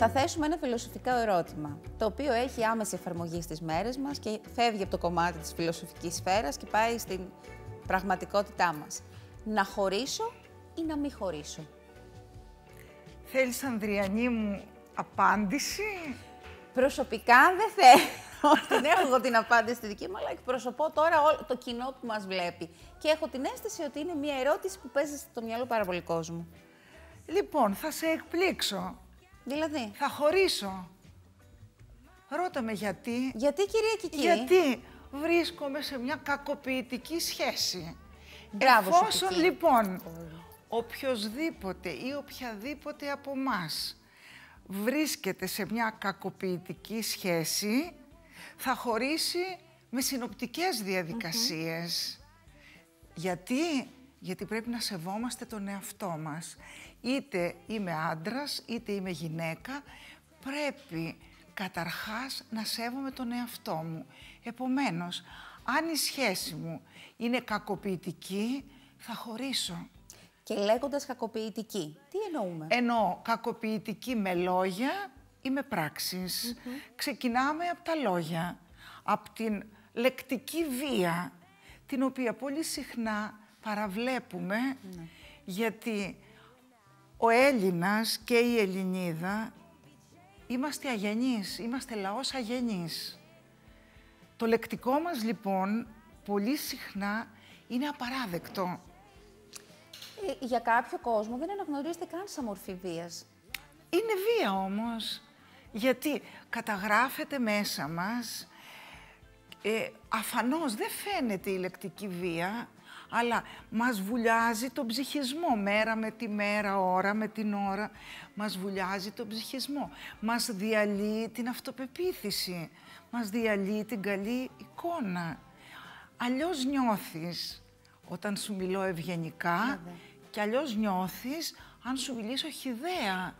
Θα θέσουμε ένα φιλοσοφικό ερώτημα, το οποίο έχει άμεση εφαρμογή στις μέρες μας και φεύγει από το κομμάτι της φιλοσοφικής σφαίρας και πάει στην πραγματικότητά μας. Να χωρίσω ή να μη χωρίσω. Θέλεις, Ανδριανή μου, απάντηση. Προσωπικά δεν θέλω. δεν έχω εγώ την απάντηση στη δική μου, αλλά εκπροσωπώ τώρα όλο το κοινό που μας βλέπει. Και έχω την αίσθηση ότι είναι μια ερώτηση που παίζει στο μυαλό πάρα πολύ κόσμο. Λοιπόν, θα σε εκπλήξω. Δηλαδή. Θα χωρίσω. Ρώτα με γιατί. Γιατί κυρία Κική. Γιατί βρίσκομαι σε μια κακοποιητική σχέση. Μπράβο Εφόσον σου, λοιπόν οποιοδήποτε ή οποιαδήποτε από εμάς βρίσκεται σε μια κακοποιητική σχέση, θα χωρίσει με συνοπτικές διαδικασίες. Γιατί γιατί πρέπει να σεβόμαστε τον εαυτό μας. Είτε είμαι άντρας, είτε είμαι γυναίκα, πρέπει καταρχάς να σέβομαι τον εαυτό μου. Επομένως, αν η σχέση μου είναι κακοποιητική, θα χωρίσω. Και λέγοντας κακοποιητική, τι εννοούμε. Εννοώ κακοποιητική με λόγια ή με πράξεις. Ξεκινάμε από τα λόγια, από την λεκτική βία, την οποία πολύ συχνά παραβλέπουμε ναι. γιατί ο Έλληνας και η Ελληνίδα είμαστε αγενείς, είμαστε λαός αγενείς. Το λεκτικό μας λοιπόν πολύ συχνά είναι απαράδεκτο. Ε, για κάποιο κόσμο δεν αναγνωρίζεται καν σαν μορφή βίας. Είναι βία όμως, γιατί καταγράφεται μέσα μας, ε, αφανώς δεν φαίνεται η λεκτική βία, αλλά μας βουλιάζει τον ψυχισμό μέρα με τη μέρα, ώρα με την ώρα. Μας βουλιάζει τον ψυχισμό. Μας διαλύει την αυτοπεποίθηση. Μας διαλύει την καλή εικόνα. Αλλιώς νιώθεις όταν σου μιλώ ευγενικά και αλλιώς νιώθεις αν σου μιλήσω χιδέα.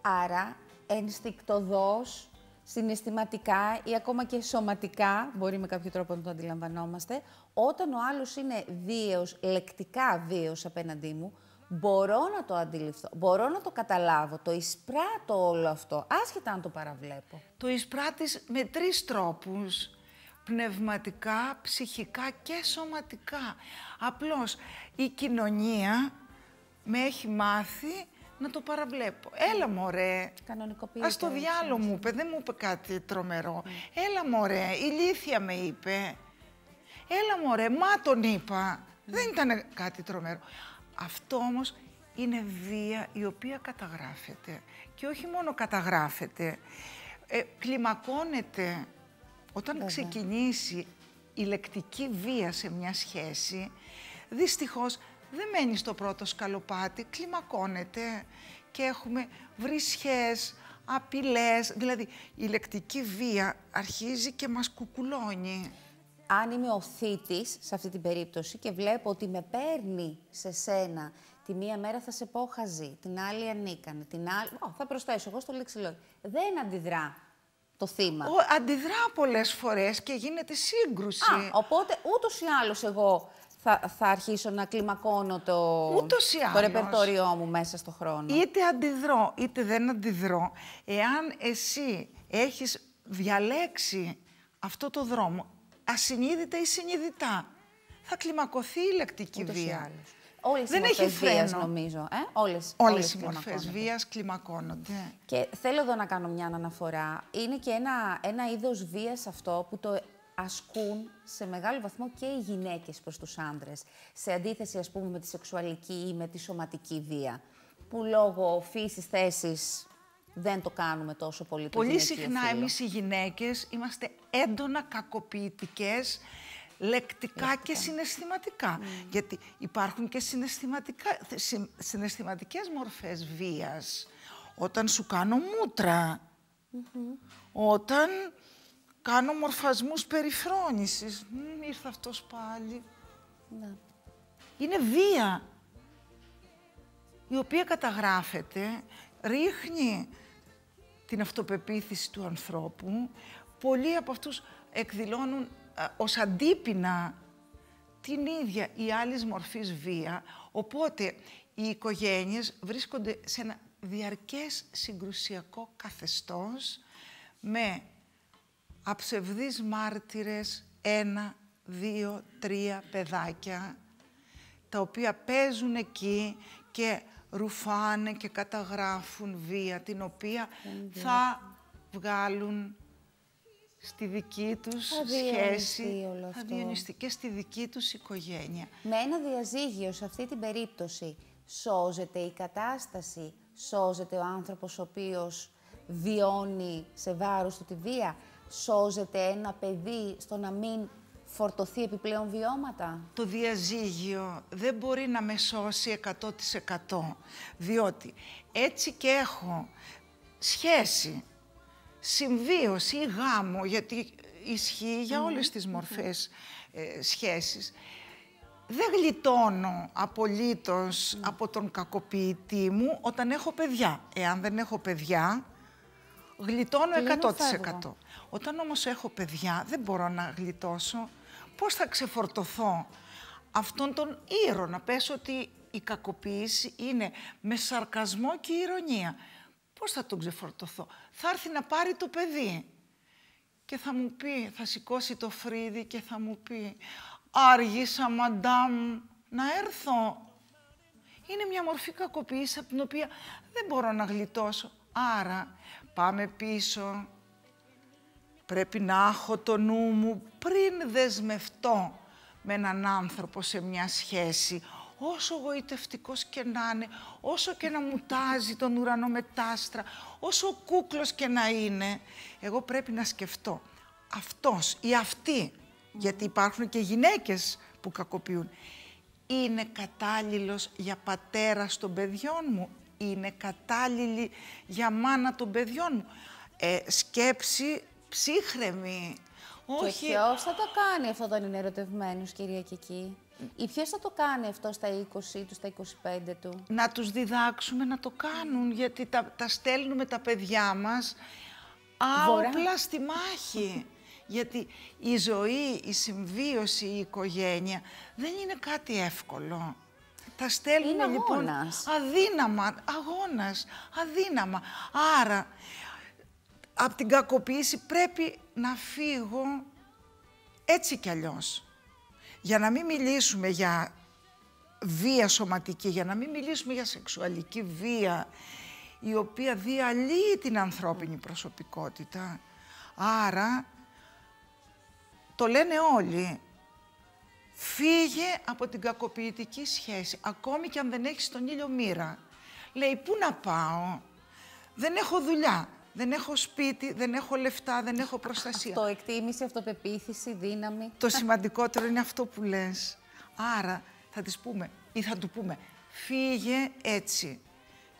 Άρα, ενστικτοδός συναισθηματικά ή ακόμα και σωματικά, μπορεί με κάποιο τρόπο να το αντιλαμβανόμαστε, όταν ο άλλος είναι δίαιος, λεκτικά δίαιος απέναντί μου, μπορώ να το αντιληφθώ, μπορώ να το καταλάβω, το εισπράττω όλο αυτό, άσχετα αν το παραβλέπω. Το εισπράττεις με τρεις τρόπους, πνευματικά, ψυχικά και σωματικά. Απλώς η κοινωνία με έχει μάθει να το παραβλέπω. Έλα μωρέ. Κανονικοποιείται. Ας το διάλο μου είπε, δεν μου είπε κάτι τρομερό. Ναι. Έλα μωρέ, ηλίθια με είπε. Έλα μωρέ, μα τον είπα. Ναι. Δεν ήταν κάτι τρομερό. Αυτό όμως είναι βία η οποία καταγράφεται. Και όχι μόνο καταγράφεται, ε, κλιμακώνεται. Όταν ξεκινήσει η λεκτική βία σε μια σχέση, δυστυχώς δεν μένει στο πρώτο σκαλοπάτι, κλιμακώνεται και έχουμε βρισχές, απειλές, δηλαδή η λεκτική βία αρχίζει και μας κουκουλώνει. Αν είμαι ο θήτης σε αυτή την περίπτωση και βλέπω ότι με παίρνει σε σένα τη μία μέρα θα σε πω χαζή, την άλλη ανήκανε, την άλλη... θα προσθέσω εγώ στο λεξιλόγιο. Δεν αντιδρά το θύμα. Ο, αντιδρά πολλές φορές και γίνεται σύγκρουση. Α, οπότε ούτως ή άλλως εγώ θα, θα αρχίσω να κλιμακώνω το, λεκτική Ούτως βία. θα κλιμακωθει η λεκτικη βια ολες δεν οι έχει βίας, νομίζω. Ε? Όλες, όλες, οι μορφές βίας κλιμακώνονται. Και θέλω εδώ να κάνω μια αναφορά. Είναι και ένα, ένα είδος βίας αυτό που το ασκούν σε μεγάλο βαθμό και οι γυναίκες προς τους άνδρες, σε αντίθεση ας πούμε με τη σεξουαλική ή με τη σωματική βία, που λόγω φύσης θέσης δεν το κάνουμε τόσο πολύ. Πολύ συχνά εμείς οι γυναίκες είμαστε έντονα κακοποιητικές, λεκτικά, και συναισθηματικά. Mm. Γιατί υπάρχουν και συναισθηματικά, συναισθηματικές μορφές βίας. Όταν σου κάνω μούτρα, mm-hmm. όταν Κάνω μορφασμούς περιφρόνησης. ήρθα ήρθε αυτός πάλι. Ναι. Είναι βία η οποία καταγράφεται, ρίχνει την αυτοπεποίθηση του ανθρώπου. Πολλοί από αυτούς εκδηλώνουν ως αντίπεινα την ίδια η άλλης μορφής βία. Οπότε οι οικογένειες βρίσκονται σε ένα διαρκές συγκρουσιακό καθεστώς με αψευδείς μάρτυρες ένα, δύο, τρία παιδάκια τα οποία παίζουν εκεί και ρουφάνε και καταγράφουν βία την οποία θα βγάλουν στη δική τους σχέση, όλο και στη δική τους οικογένεια. Με ένα διαζύγιο σε αυτή την περίπτωση σώζεται η κατάσταση, σώζεται ο άνθρωπος ο οποίος βιώνει σε βάρος του τη βία σώζεται ένα παιδί στο να μην φορτωθεί επιπλέον βιώματα. Το διαζύγιο δεν μπορεί να με σώσει 100% διότι έτσι και έχω σχέση, συμβίωση ή γάμο γιατί ισχύει για ναι, όλες τις μορφές ε, σχέσεις. Δεν γλιτώνω απολύτως ναι. από τον κακοποιητή μου όταν έχω παιδιά. Εάν δεν έχω παιδιά, γλιτώνω 100%. Όταν όμως έχω παιδιά, δεν μπορώ να γλιτώσω. Πώς θα ξεφορτωθώ αυτόν τον ήρωα, να πες ότι η κακοποίηση είναι με σαρκασμό και ηρωνία. Πώς θα τον ξεφορτωθώ. Θα έρθει να πάρει το παιδί και θα μου πει, θα σηκώσει το φρύδι και θα μου πει «Άργησα, μαντάμ, να έρθω». Είναι μια μορφή κακοποίησης από την οποία δεν μπορώ να γλιτώσω. Άρα Πάμε πίσω. Πρέπει να έχω το νου μου πριν δεσμευτώ με έναν άνθρωπο σε μια σχέση. Όσο γοητευτικός και να είναι, όσο και να μου τάζει τον ουρανό με όσο κούκλος και να είναι, εγώ πρέπει να σκεφτώ αυτός ή αυτή, γιατί υπάρχουν και γυναίκες που κακοποιούν, είναι κατάλληλος για πατέρα των παιδιών μου είναι κατάλληλη για μάνα των παιδιών μου. Ε, σκέψη ψύχρεμη. Όχι. Και ποιος θα το κάνει αυτό όταν είναι ερωτευμένος, κυρία Κική. Ή ποιος θα το κάνει αυτό στα 20 του, στα 25 του. Να τους διδάξουμε να το κάνουν, γιατί τα, τα στέλνουμε τα παιδιά μας άοπλα στη μάχη. γιατί η ζωή, η συμβίωση, η οικογένεια δεν είναι κάτι εύκολο. Θα στέλνουν λοιπόν αδύναμα, αγώνας, αδύναμα. Άρα, από την κακοποίηση πρέπει να φύγω έτσι κι αλλιώς. Για να μην μιλήσουμε για βία σωματική, για να μην μιλήσουμε για σεξουαλική βία, η οποία διαλύει την ανθρώπινη προσωπικότητα. Άρα, το λένε όλοι, Φύγε από την κακοποιητική σχέση, ακόμη και αν δεν έχεις τον ήλιο μοίρα. Λέει, πού να πάω, δεν έχω δουλειά, δεν έχω σπίτι, δεν έχω λεφτά, δεν έχω προστασία. το εκτίμηση, αυτοπεποίθηση, δύναμη. Το σημαντικότερο είναι αυτό που λες. Άρα θα της πούμε ή θα του πούμε, φύγε έτσι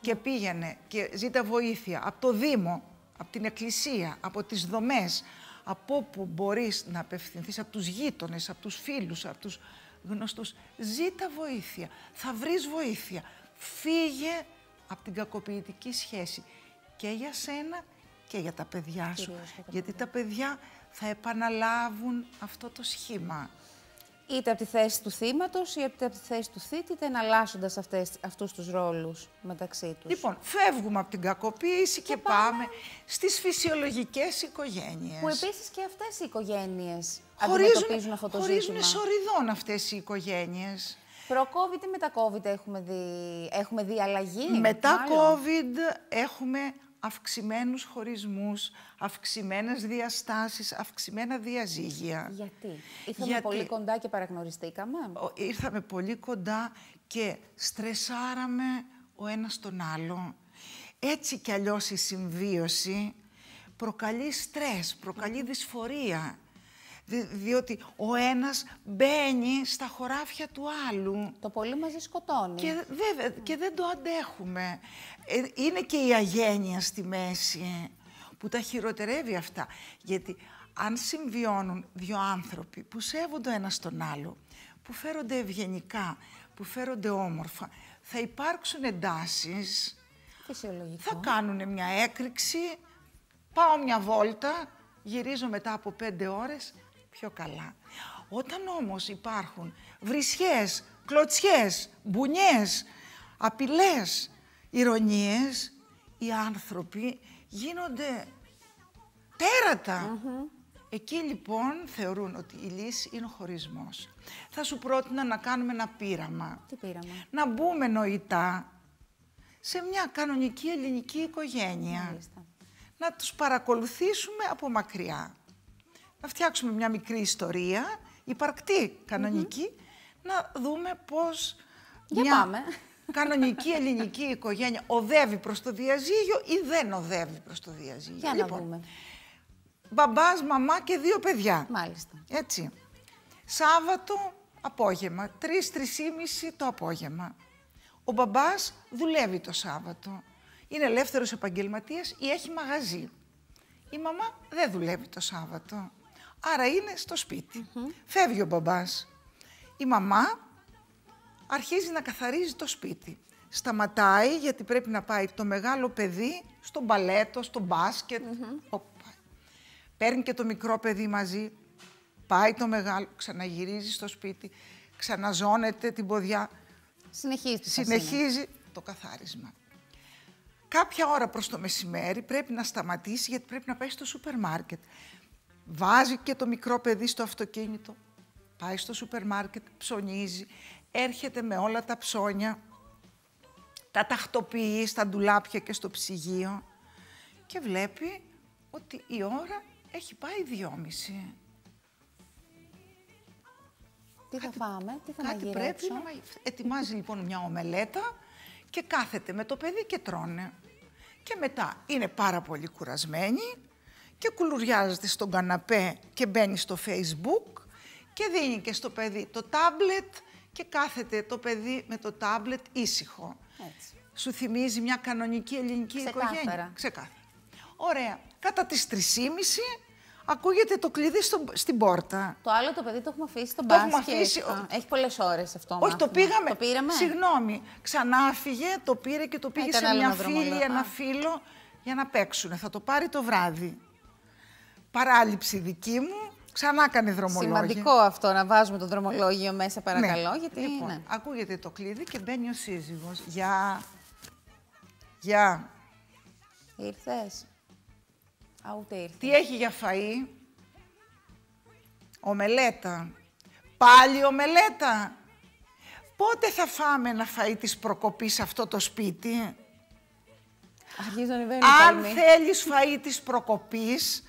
και πήγαινε και ζήτα βοήθεια από το Δήμο, από την Εκκλησία, από τις δομές, από όπου μπορείς να απευθυνθείς, από τους γείτονες, από τους φίλους, από τους γνωστούς. Ζήτα βοήθεια, θα βρεις βοήθεια. Φύγε από την κακοποιητική σχέση και για σένα και για τα παιδιά σου. Γιατί τα παιδιά θα επαναλάβουν αυτό το σχήμα είτε από τη θέση του θύματος, είτε από τη θέση του θήτη, είτε εναλλάσσοντας αυτούς τους ρόλους μεταξύ τους. Λοιπόν, φεύγουμε από την κακοποίηση και, πάμε, στις στις φυσιολογικές οικογένειες. Που επίσης και αυτές οι οικογένειες αντιμετωπίζουν αυτό το ζήτημα. Χωρίζουν σοριδών αυτές οι οικογένειες. Προ-COVID ή μετά COVID έχουμε δει, έχουμε δει αλλαγή. Μετά μάλλον. COVID εχουμε δει εχουμε αλλαγη μετα covid εχουμε αυξημένους χωρισμούς, αυξημένες διαστάσεις, αυξημένα διαζύγια. Γιατί? Ήρθαμε πολύ κοντά και παραγνωριστήκαμε. Ήρθαμε πολύ κοντά και στρεσάραμε ο ένας τον άλλο. Έτσι κι αλλιώς η συμβίωση προκαλεί στρες, προκαλεί δυσφορία διότι ο ένας μπαίνει στα χωράφια του άλλου. Το πολύ μαζί σκοτώνει. Και, δεν το αντέχουμε. Ε, είναι και η αγένεια στη μέση ε, που τα χειροτερεύει αυτά. Γιατί αν συμβιώνουν δύο άνθρωποι που σέβονται ο ένας τον άλλο, που φέρονται ευγενικά, που φέρονται όμορφα, θα υπάρξουν εντάσεις, θα κάνουν μια έκρηξη, πάω μια βόλτα, γυρίζω μετά από πέντε ώρες πιο καλά. Όταν όμως υπάρχουν βρισιές, κλωτσιές, μπουνιές, απειλές, ηρωνίες, οι άνθρωποι γίνονται τέρατα. Mm-hmm. Εκεί λοιπόν θεωρούν ότι η λύση είναι ο χωρισμός. Θα σου πρότεινα να κάνουμε ένα πείραμα. Τι πείραμα. Να μπούμε νοητά σε μια κανονική ελληνική οικογένεια. Να τους παρακολουθήσουμε από μακριά να φτιάξουμε μια μικρή ιστορία, υπαρκτή, κανονική, να δούμε πώς Για μια πάμε. κανονική ελληνική οικογένεια οδεύει προς το διαζύγιο ή δεν οδεύει προς το διαζύγιο. Για λοιπόν, να δούμε. Μπαμπάς, μαμά και δύο παιδιά. Μάλιστα. Έτσι. Σάββατο Τρεις, 3-3.30 το απόγευμα. Ο μπαμπάς δουλεύει το Σάββατο. Είναι ελεύθερος επαγγελματίας ή έχει μαγαζί. Η μαμά δεν δουλεύει το Σάββατο. Άρα είναι στο σπίτι. Φεύγει ο μπαμπάς. Η μαμά αρχίζει να καθαρίζει το σπίτι. Σταματάει γιατί πρέπει να πάει το μεγάλο παιδί στο μπαλέτο, στο μπάσκετ. Παίρνει και το μικρό παιδί μαζί. Πάει το μεγάλο, ξαναγυρίζει στο σπίτι. Ξαναζώνεται την ποδιά. Συνεχίζει. Συνεχίζει το καθάρισμα. Κάποια ώρα προς το μεσημέρι πρέπει να σταματήσει γιατί πρέπει να πάει στο σούπερ μάρκετ. Βάζει και το μικρό παιδί στο αυτοκίνητο, πάει στο σούπερ μάρκετ, ψωνίζει, έρχεται με όλα τα ψώνια, τα τακτοποιεί στα ντουλάπια και στο ψυγείο και βλέπει ότι η ώρα έχει πάει δυόμιση. Τι θα φάμε, τι θα κάτι πρέπει να Ετοιμάζει λοιπόν μια ομελέτα και κάθεται με το παιδί και τρώνε. Και μετά είναι πάρα πολύ κουρασμένη και κουλουριάζεται στον καναπέ και μπαίνει στο facebook και δίνει και στο παιδί το τάμπλετ και κάθεται το παιδί με το τάμπλετ ήσυχο. Έτσι. Σου θυμίζει μια κανονική ελληνική Ξεκάθαρα. οικογένεια. Ξεκάθαρα. Ωραία. Κατά τις 3.30 ακούγεται το κλειδί στο, στην πόρτα. Το άλλο το παιδί το έχουμε αφήσει στον μπάσκετ. Το έχουμε αφήσει. έχει πολλές ώρες αυτό. Όχι, το πήγαμε. Το πήραμε. Συγγνώμη. ξανάφυγε, το πήρε και το ε, πήγε σε μια φίλη, ένα φίλο για να παίξουν. Θα το πάρει το βράδυ παράληψη δική μου. Ξανά κάνει δρομολόγιο. Σημαντικό αυτό να βάζουμε το δρομολόγιο μέσα, παρακαλώ. Ναι. Γιατί, λοιπόν, ναι. ακούγεται το κλειδί και μπαίνει ο σύζυγος. Γεια. Γεια. Ήρθες. Α, ούτε ήρθες. Τι έχει για φαΐ. Ομελέτα. Πάλι ομελέτα. Πότε θα φάμε ένα φαΐ της προκοπής αυτό το σπίτι. Αρχίζω, Αν θέλεις φαΐ της προκοπής,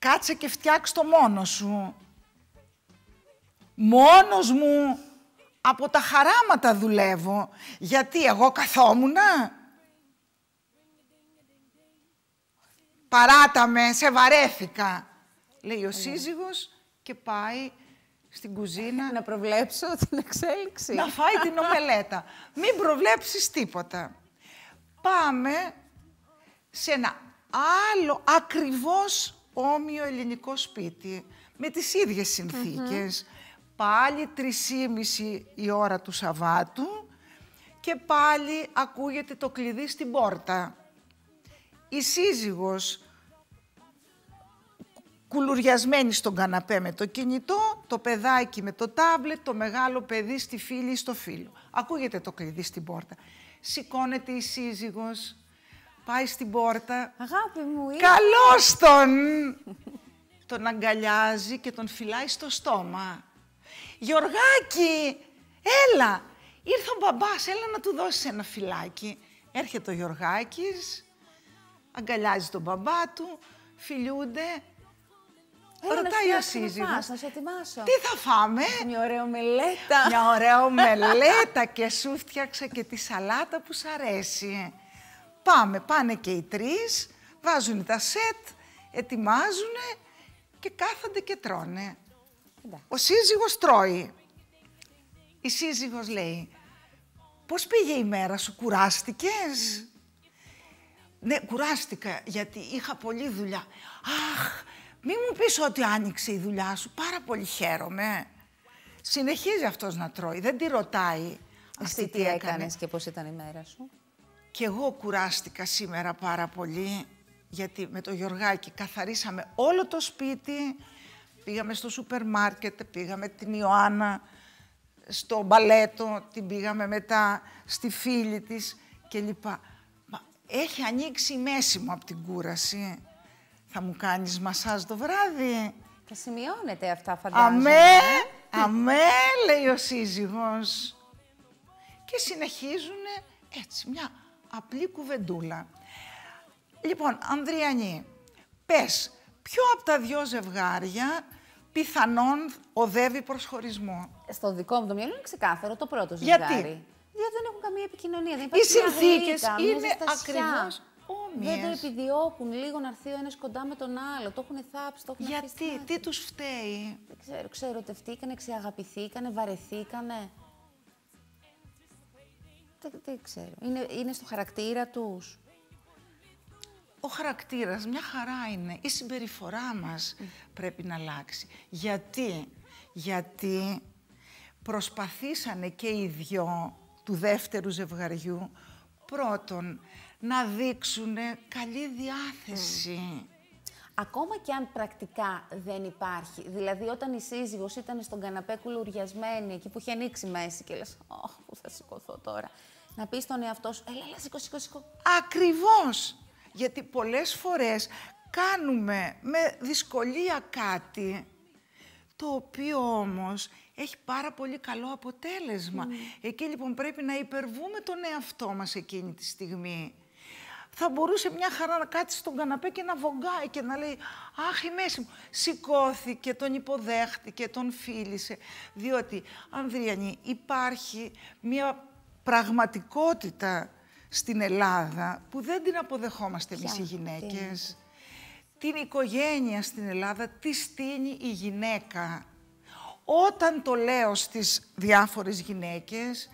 Κάτσε και φτιάξ' το μόνος σου. Μόνος μου από τα χαράματα δουλεύω. Γιατί εγώ καθόμουνα. Παράταμε σε βαρέθηκα. Λέει ο σύζυγος και πάει στην κουζίνα. Να προβλέψω την εξέλιξη. Να φάει την ομελέτα. Μην προβλέψεις τίποτα. Πάμε σε ένα άλλο ακριβώς όμοιο ελληνικό σπίτι, με τις ίδιες πάλι 3,5 η ώρα του Σαββάτου και πάλι ακούγεται το κλειδί στην πόρτα. Η σύζυγος κουλουριασμένη στον καναπέ με το κινητό, το παιδάκι με το τάμπλετ, το μεγάλο παιδί στη φίλη ή στο φίλο. Ακούγεται το κλειδί στην πόρτα. Σηκώνεται η σύζυγος, Πάει στην πόρτα. Αγάπη μου, Καλώς τον! τον αγκαλιάζει και τον φυλάει στο στόμα. Γιωργάκη, έλα! Ήρθε ο μπαμπάς, έλα να του δώσεις ένα φυλάκι. Έρχεται ο Γιωργάκης, αγκαλιάζει τον μπαμπά του, φιλιούνται. Έλα, Ρωτάει ο σύζυγος. σε ετοιμάσω. Τι θα φάμε. Μια ωραία μελέτα. Μια ωραία μελέτα και σου φτιάξα και τη σαλάτα που σ' αρέσει πάμε. Πάνε και οι τρεις, βάζουν τα σετ, ετοιμάζουν και κάθονται και τρώνε. Ο σύζυγος τρώει. Η σύζυγος λέει, πώς πήγε η μέρα σου, κουράστηκες. Ναι, κουράστηκα γιατί είχα πολλή δουλειά. Αχ, μη μου πεις ότι άνοιξε η δουλειά σου, πάρα πολύ χαίρομαι. Συνεχίζει αυτός να τρώει, δεν τη ρωτάει. Αυτή τι, έκανες έκανε. και πώς ήταν η μέρα σου. Και εγώ κουράστηκα σήμερα πάρα πολύ, γιατί με το Γιωργάκη καθαρίσαμε όλο το σπίτι, πήγαμε στο σούπερ μάρκετ, πήγαμε την Ιωάννα, στο μπαλέτο, την πήγαμε μετά στη φίλη της κλπ. Μα έχει ανοίξει η μέση μου από την κούραση. Θα μου κάνεις μασάζ το βράδυ. Και σημειώνεται αυτά φαντάζομαι. Αμέ, ε? αμέ, λέει ο σύζυγος. Και συνεχίζουν έτσι μια απλή κουβεντούλα. Λοιπόν, Ανδριανή, πες, ποιο από τα δυο ζευγάρια πιθανόν οδεύει προς χωρισμό. Στο δικό μου το μυαλό είναι ξεκάθαρο το πρώτο ζευγάρι. Γιατί? Διότι δεν έχουν καμία επικοινωνία. Δεν Οι συνθήκε είναι ακριβώς όμοιε. Δεν το επιδιώκουν λίγο να έρθει ο ένας κοντά με τον άλλο. Το έχουν θάψει, το έχουν Γιατί, τι τους φταίει. Δεν ξέρω, ξέρω, τευτήκανε, ξεαγαπηθήκανε, βαρεθήκανε. Δεν, ξέρω. Είναι, είναι στο χαρακτήρα τους. Ο χαρακτήρας μια χαρά είναι. Η συμπεριφορά μας πρέπει να αλλάξει. Γιατί, γιατί προσπαθήσανε και οι δυο του δεύτερου ζευγαριού πρώτον να δείξουν καλή διάθεση. Ακόμα και αν πρακτικά δεν υπάρχει, δηλαδή όταν η σύζυγος ήταν στον καναπέ κουλουριασμένη, εκεί που είχε ανοίξει μέση και λες που θα σηκωθώ τώρα», να πεις στον εαυτό σου, έλα, έλα, σηκώ, σηκώ, σηκώ. Ακριβώς. Γιατί πολλές φορές κάνουμε με δυσκολία κάτι, το οποίο όμως έχει πάρα πολύ καλό αποτέλεσμα. Mm. Εκεί λοιπόν πρέπει να υπερβούμε τον εαυτό μας εκείνη τη στιγμή. Θα μπορούσε μια χαρά να κάτσει στον καναπέ και να βογκάει και να λέει «Αχ, η μέση μου». Σηκώθηκε, τον υποδέχτηκε, τον φίλησε. Διότι, Ανδρίανη, υπάρχει μια πραγματικότητα στην Ελλάδα που δεν την αποδεχόμαστε εμείς οι γυναίκες. Την οικογένεια στην Ελλάδα τη στείνει η γυναίκα. Όταν το λέω στις διάφορες γυναίκες,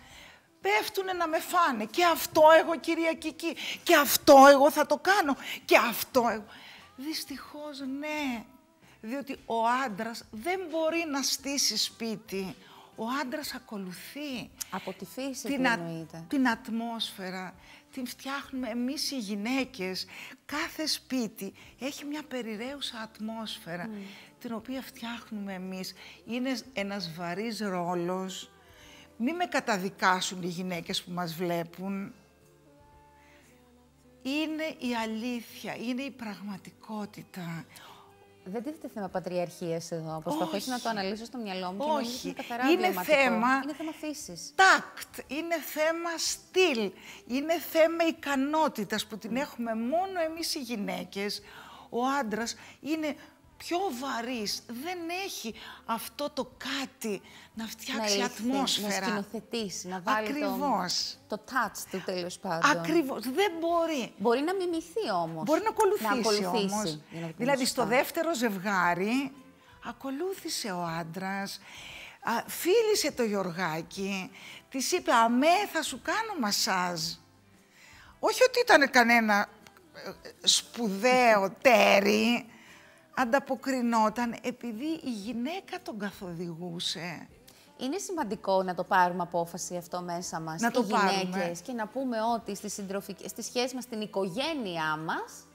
πέφτουνε να με φάνε. Και αυτό εγώ Κική, και αυτό εγώ θα το κάνω, και αυτό εγώ. Δυστυχώς ναι, διότι ο άντρας δεν μπορεί να στήσει σπίτι ο άντρας ακολουθεί. Από τη φύση την, την ατμόσφαιρα, την φτιάχνουμε εμείς οι γυναίκες. Κάθε σπίτι έχει μια περιραίουσα ατμόσφαιρα, mm. την οποία φτιάχνουμε εμείς. Είναι ένας βαρύς ρόλος. Μη με καταδικάσουν οι γυναίκες που μας βλέπουν. Είναι η αλήθεια, είναι η πραγματικότητα. Δεν τίθεται θέμα πατριαρχίας εδώ. Προσπαθώ όχι. να το αναλύσω στο μυαλό μου. Και όχι. είναι, είναι θέμα. Είναι θέμα φύσης. Τάκτ. Είναι θέμα στυλ. Είναι θέμα ικανότητας που την mm. έχουμε μόνο εμείς οι γυναίκες. Ο άντρας είναι πιο βαρύς, δεν έχει αυτό το κάτι να φτιάξει να ατμόσφαιρα. Να σκηνοθετήσει, να βάλει Ακριβώς. Το, το touch του τέλος πάντων. Ακριβώς. Δεν μπορεί. Μπορεί να μιμηθεί όμως. Μπορεί να ακολουθήσει, να ακολουθήσει όμως. δηλαδή στο δεύτερο ζευγάρι ακολούθησε ο άντρας, φίλησε το Γιωργάκι, της είπε «Αμέ, θα σου κάνω μασάζ». Όχι ότι ήταν κανένα ε, σπουδαίο τέρι, ανταποκρινόταν επειδή η γυναίκα τον καθοδηγούσε. Είναι σημαντικό να το πάρουμε απόφαση αυτό μέσα μας, να οι γυναίκες, και να πούμε ότι στη, συντροφική, στη σχέση μας, στην οικογένειά μας,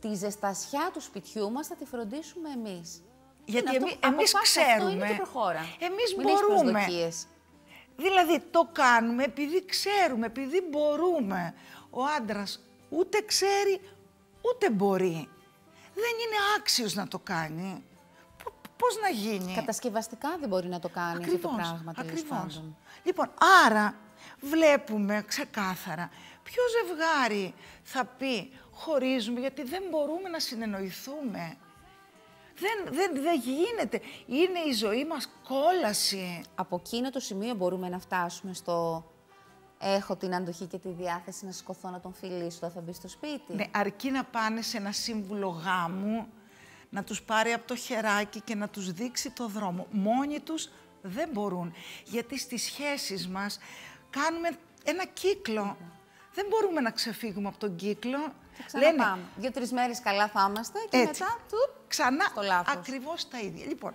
τη ζεστασιά του σπιτιού μας θα τη φροντίσουμε εμείς. Γιατί εμεί, εμείς ξέρουμε, αυτό είναι και προχώρα. εμείς Μην μπορούμε. Δηλαδή το κάνουμε επειδή ξέρουμε, επειδή μπορούμε. Ο άντρας ούτε ξέρει, ούτε μπορεί δεν είναι άξιος να το κάνει. Πώς να γίνει. Κατασκευαστικά δεν μπορεί να το κάνει ακριβώς, αυτό το πράγμα. Ακριβώ. Λοιπόν, άρα βλέπουμε ξεκάθαρα ποιο ζευγάρι θα πει χωρίζουμε γιατί δεν μπορούμε να συνεννοηθούμε. Δεν, δεν, δεν γίνεται. Είναι η ζωή μας κόλαση. Από εκείνο το σημείο μπορούμε να φτάσουμε στο έχω την αντοχή και τη διάθεση να σηκωθώ να τον φιλήσω όταν θα μπει στο σπίτι. Ναι, αρκεί να πάνε σε ένα σύμβουλο γάμου, να τους πάρει από το χεράκι και να τους δείξει το δρόμο. Μόνοι τους δεν μπορούν, γιατί στις σχέσεις μας κάνουμε ένα κύκλο. Δεν μπορούμε να ξεφύγουμε από τον κύκλο. Λένε... Δύο-τρει μέρες καλά θα είμαστε και μετά του. Ξανά ακριβώς τα ίδια. Λοιπόν,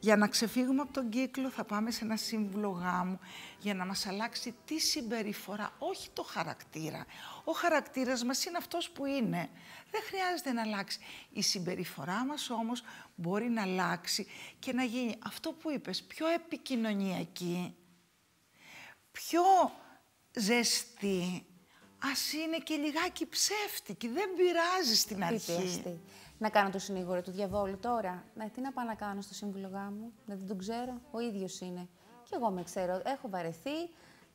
για να ξεφύγουμε από τον κύκλο θα πάμε σε ένα σύμβουλο γάμου για να μας αλλάξει τη συμπεριφορά, όχι το χαρακτήρα. Ο χαρακτήρας μας είναι αυτός που είναι. Δεν χρειάζεται να αλλάξει. Η συμπεριφορά μας όμως μπορεί να αλλάξει και να γίνει αυτό που είπες, πιο επικοινωνιακή, πιο ζεστή, ας είναι και λιγάκι ψεύτικη, δεν πειράζει στην αρχή. Να κάνω το συνήγορο του διαβόλου τώρα. Να τι να πάω να κάνω στο σύμβουλο γάμου. Ναι, δεν τον ξέρω. Ο ίδιος είναι. και εγώ με ξέρω. Έχω βαρεθεί.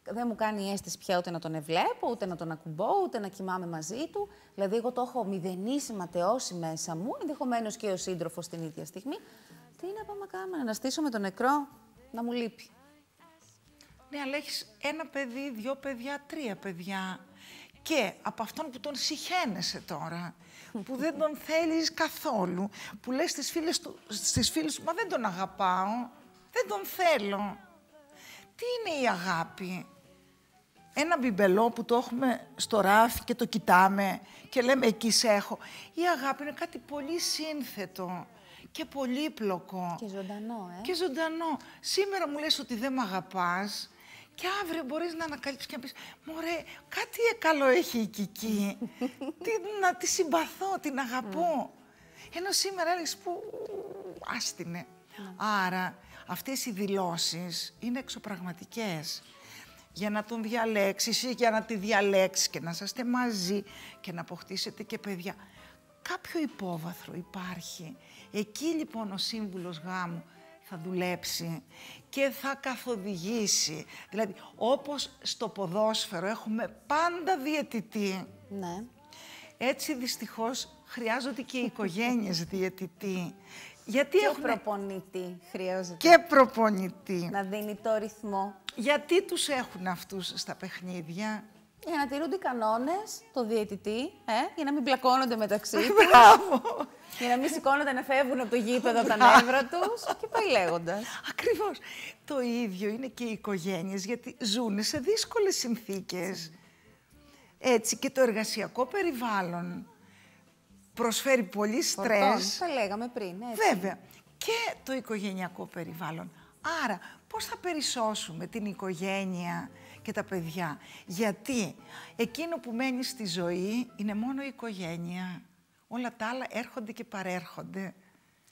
Δεν μου κάνει αίσθηση πια ούτε να τον ευλέπω, ούτε να τον ακουμπώ, ούτε να κοιμάμαι μαζί του. Δηλαδή, εγώ το έχω μηδενίσει, ματαιώσει μέσα μου, ενδεχομένως και ο σύντροφος την ίδια στιγμή. Τι να πάμε να κάνουμε, να αναστήσω με τον νεκρό, να μου λείπει. Ναι, αλλά έχεις ένα παιδί, δύο παιδιά, τρία παιδιά. Και από αυτόν που τον συχαίνεσαι τώρα, που δεν τον θέλεις καθόλου, που λες στις φίλες, του, στις φίλες μα δεν τον αγαπάω, δεν τον θέλω. Τι είναι η αγάπη. Ένα μπιμπελό που το έχουμε στο ράφι και το κοιτάμε και λέμε εκεί σε έχω. Η αγάπη είναι κάτι πολύ σύνθετο και πολύπλοκο. Και ζωντανό, ε. Και ζωντανό. Σήμερα μου λες ότι δεν με αγαπάς, και αύριο μπορείς να ανακαλύψεις και να πεις: Μωρέ, κάτι καλό έχει η Κική. τι, να τη συμπαθώ, την αγαπώ. Mm. Ενώ σήμερα έλεγες που. Άστινε. Mm. Άρα αυτές οι δηλώσεις είναι εξωπραγματικές. Για να τον διαλέξεις ή για να τη διαλέξεις και να είστε μαζί και να αποκτήσετε και παιδιά. Κάποιο υπόβαθρο υπάρχει. Εκεί λοιπόν ο σύμβουλος γάμου θα δουλέψει και θα καθοδηγήσει. Δηλαδή, όπως στο ποδόσφαιρο έχουμε πάντα διαιτητή, ναι. έτσι δυστυχώς χρειάζονται και οι οικογένειες διαιτητή. Γιατί και έχουμε... προπονητή χρειάζεται. Και προπονητή. Να δίνει το ρυθμό. Γιατί τους έχουν αυτούς στα παιχνίδια. Για να τηρούνται οι κανόνες, το διαιτητή, ε, για να μην πλακώνονται μεταξύ του. για να μην σηκώνονται να φεύγουν από το γήπεδο από τα νεύρα τους και πάει λέγοντας. Ακριβώς. Το ίδιο είναι και οι οικογένειες, γιατί ζουν σε δύσκολες συνθήκες. Έτσι και το εργασιακό περιβάλλον προσφέρει πολύ στρες. Τα λέγαμε πριν, έτσι. Βέβαια. Και το οικογενειακό περιβάλλον. Άρα, πώς θα περισσώσουμε την οικογένεια, και τα παιδιά. Γιατί εκείνο που μένει στη ζωή είναι μόνο η οικογένεια. Όλα τα άλλα έρχονται και παρέρχονται.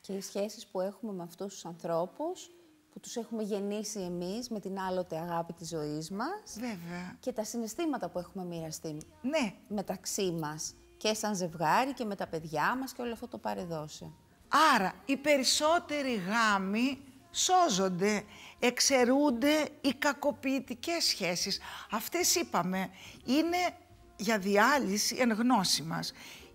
Και οι σχέσεις που έχουμε με αυτούς τους ανθρώπους που τους έχουμε γεννήσει εμείς με την άλλοτε αγάπη της ζωής μας. Βέβαια. Και τα συναισθήματα που έχουμε μοιραστεί ναι. μεταξύ μας και σαν ζευγάρι και με τα παιδιά μας και όλο αυτό το παρεδώσε. Άρα, η περισσότεροι γάμοι σώζονται, εξαιρούνται οι κακοποιητικές σχέσεις. Αυτές είπαμε, είναι για διάλυση εν γνώση μας.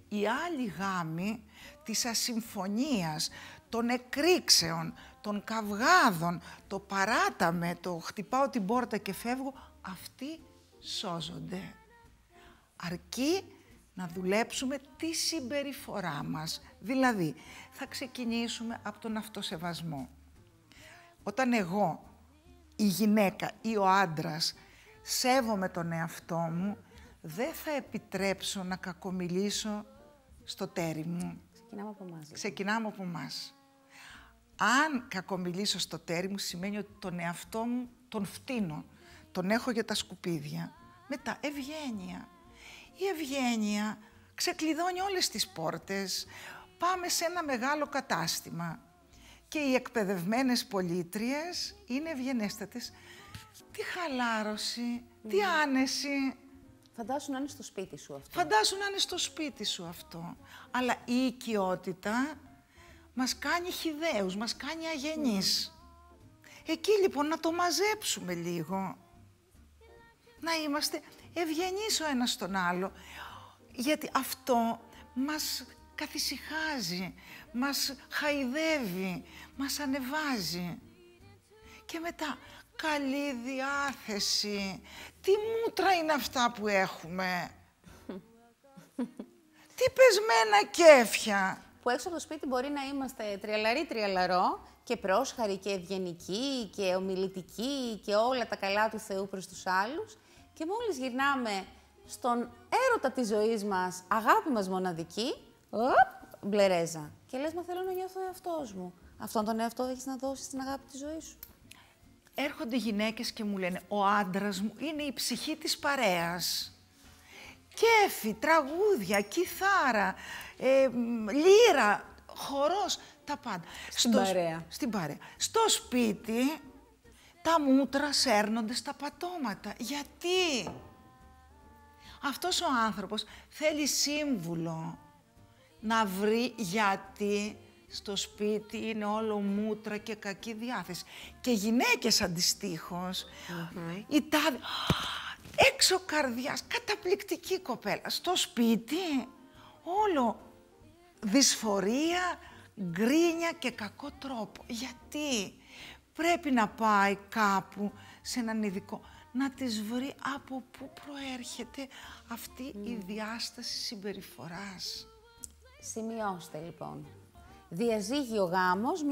Η άλλη γάμοι της ασυμφωνίας, των εκρήξεων, των καυγάδων, το παράταμε, το χτυπάω την πόρτα και φεύγω, αυτοί σώζονται. Αρκεί να δουλέψουμε τη συμπεριφορά μας. Δηλαδή, θα ξεκινήσουμε από τον αυτοσεβασμό όταν εγώ, η γυναίκα ή ο άντρας, σέβομαι τον εαυτό μου, δεν θα επιτρέψω να κακομιλήσω στο τέρι μου. Ξεκινάμε από εμάς. Δηλαδή. Ξεκινάμε από εμάς. Αν κακομιλήσω στο τέρι μου, σημαίνει ότι τον εαυτό μου τον φτύνω. Τον έχω για τα σκουπίδια. Μετά, ευγένεια. Η ευγένεια ξεκλειδώνει όλες τις πόρτες. Πάμε σε ένα μεγάλο κατάστημα και οι εκπαιδευμένες πολίτριες είναι ευγενέστατες. Τι χαλάρωση, τι ναι. άνεση. Φαντάσου να είναι στο σπίτι σου αυτό. Φαντάσου να είναι στο σπίτι σου αυτό. Αλλά η οικειότητα μας κάνει χιδαίους, μας κάνει αγενείς. Ναι. Εκεί λοιπόν να το μαζέψουμε λίγο. Να είμαστε ευγενείς ο ένας τον άλλο. Γιατί αυτό μας καθησυχάζει, μας χαϊδεύει, μας ανεβάζει. Και μετά, καλή διάθεση. Τι μούτρα είναι αυτά που έχουμε. Τι πεσμένα κέφια. Που έξω από το σπίτι μπορεί να είμαστε τριαλαρή τριαλαρό και πρόσχαροι και ευγενική και ομιλητική και όλα τα καλά του Θεού προς τους άλλους. Και μόλις γυρνάμε στον έρωτα της ζωής μας, αγάπη μας μοναδική, Οπ, μπλερέζα. Και λες, μα θέλω να νιώθω εαυτός μου. Αυτόν τον εαυτό έχεις να δώσεις στην αγάπη της ζωής σου. Έρχονται γυναίκες και μου λένε: Ο άντρας μου είναι η ψυχή της παρέας. Κέφι, τραγούδια, κιθάρα, ε, λύρα, χορός, τα πάντα. Στην παρέα. Στην παρέα. Στο σπίτι τα μούτρα σέρνονται στα πατώματα. Γιατί? Αυτός ο άνθρωπος θέλει σύμβουλο να βρει γιατί στο σπίτι είναι όλο μούτρα και κακή διάθεση. Και γυναίκες αντιστοίχως, η Έξω καρδιάς, καταπληκτική κοπέλα. Στο σπίτι όλο δυσφορία, γκρίνια και κακό τρόπο. Γιατί πρέπει να πάει κάπου σε έναν ειδικό να τις βρει από πού προέρχεται αυτή η διάσταση συμπεριφοράς. Σημειώστε λοιπόν. γάμο γάμος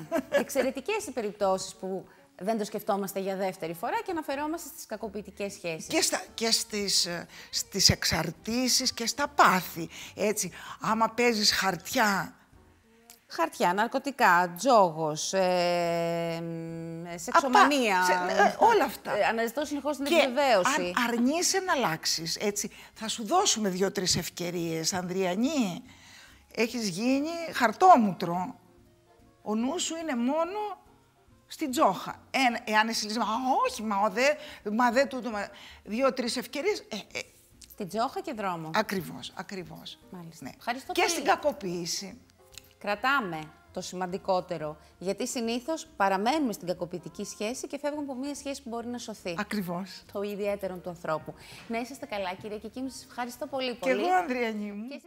0-1. Εξαιρετικές οι περιπτώσεις που δεν το σκεφτόμαστε για δεύτερη φορά και αναφερόμαστε στις κακοποιητικές σχέσεις. Και, στα, και στις, ε, στις εξαρτήσεις και στα πάθη, έτσι. Άμα παίζεις χαρτιά... Χαρτιά, ναρκωτικά, τζόγος, ε, σεξομανία. Ε, όλα αυτά. Ε, αναζητώ συνεχώς την επιβεβαίωση. Αν αρνείσαι να αλλάξεις, έτσι. Θα σου δώσουμε δύο-τρει ευκαιρίες, Ανδριανή έχεις γίνει χαρτόμουτρο. Ο νους σου είναι μόνο στην τζόχα. Ε, εάν εσύ λες, μα όχι, μα δε, μα δε τούτο, μα... δύο-τρεις ευκαιρίες. Ε, ε. Στην τζόχα και δρόμο. Ακριβώς, ακριβώς. Μάλιστα. Ναι. Ευχαριστώ και στην κακοποίηση. Κρατάμε το σημαντικότερο. Γιατί συνήθως παραμένουμε στην κακοποιητική σχέση και φεύγουμε από μια σχέση που μπορεί να σωθεί. Ακριβώς. Το ιδιαίτερο του ανθρώπου. Να είσαστε καλά, κύριε, Κική, ευχαριστώ πολύ. πολύ. Και εγώ, Ανδριανή μου.